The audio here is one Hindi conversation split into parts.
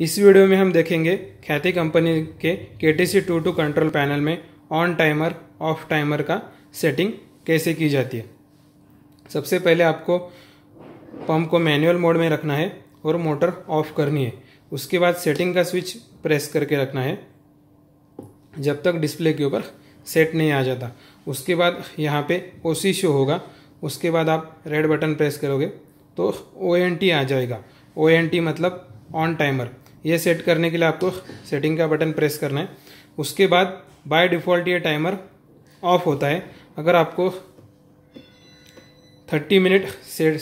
इस वीडियो में हम देखेंगे ख्याति कंपनी के K T C two two control panel में ऑन टाइमर ऑफ टाइमर का सेटिंग कैसे की जाती है सबसे पहले आपको पंप को मैनुअल मोड में रखना है और मोटर ऑफ करनी है उसके बाद सेटिंग का स्विच प्रेस करके रखना है जब तक डिस्प्ले के ऊपर सेट नहीं आ जाता उसके बाद यहाँ पे ओ सी शो होगा उसके बाद आप रेड बटन प्रेस करोगे तो ओ एन टी आ जाएगा ओ एन टी मतलब ऑन टाइमर ये सेट करने के लिए आपको सेटिंग का बटन प्रेस करना है उसके बाद बाय डिफ़ॉल्ट ये टाइमर ऑफ होता है अगर आपको 30 मिनट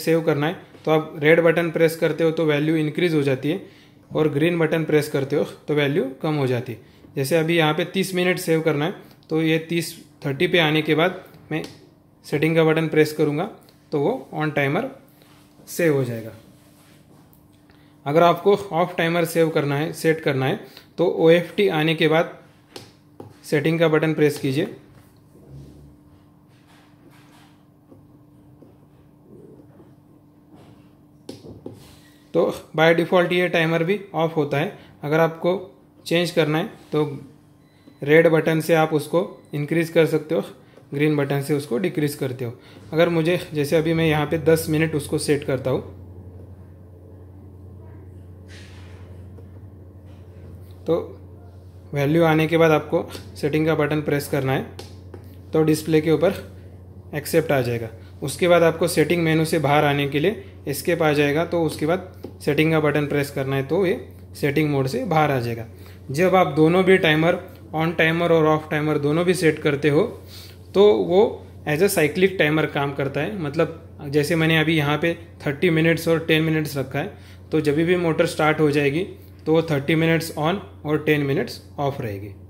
सेव करना है तो आप रेड बटन प्रेस करते हो तो वैल्यू इंक्रीज़ हो जाती है और ग्रीन बटन प्रेस करते हो तो वैल्यू कम हो जाती है जैसे अभी यहाँ पे 30 मिनट सेव करना है तो ये 30 30 पे आने के बाद मैं सेटिंग का बटन प्रेस करूँगा तो वो ऑन टाइमर सेव हो जाएगा अगर आपको ऑफ टाइमर सेव करना है सेट करना है तो ओ आने के बाद सेटिंग का बटन प्रेस कीजिए तो बाय डिफ़ॉल्ट ये टाइमर भी ऑफ होता है अगर आपको चेंज करना है तो रेड बटन से आप उसको इंक्रीज़ कर सकते हो ग्रीन बटन से उसको डिक्रीज़ करते हो अगर मुझे जैसे अभी मैं यहाँ पे 10 मिनट उसको सेट करता हूँ तो वैल्यू आने के बाद आपको सेटिंग का बटन प्रेस करना है तो डिस्प्ले के ऊपर एक्सेप्ट आ जाएगा उसके बाद आपको सेटिंग मेनू से बाहर आने के लिए एस्केप आ जाएगा तो उसके बाद सेटिंग का बटन प्रेस करना है तो ये सेटिंग मोड से बाहर आ जाएगा जब आप दोनों भी टाइमर ऑन टाइमर और ऑफ टाइमर दोनों भी सेट करते हो तो वो एज अ साइक्लिक टाइमर काम करता है मतलब जैसे मैंने अभी यहाँ पे 30 मिनट्स और 10 मिनट्स रखा है तो जब भी मोटर स्टार्ट हो जाएगी तो वो थर्टी मिनट्स ऑन और टेन मिनट्स ऑफ रहेगी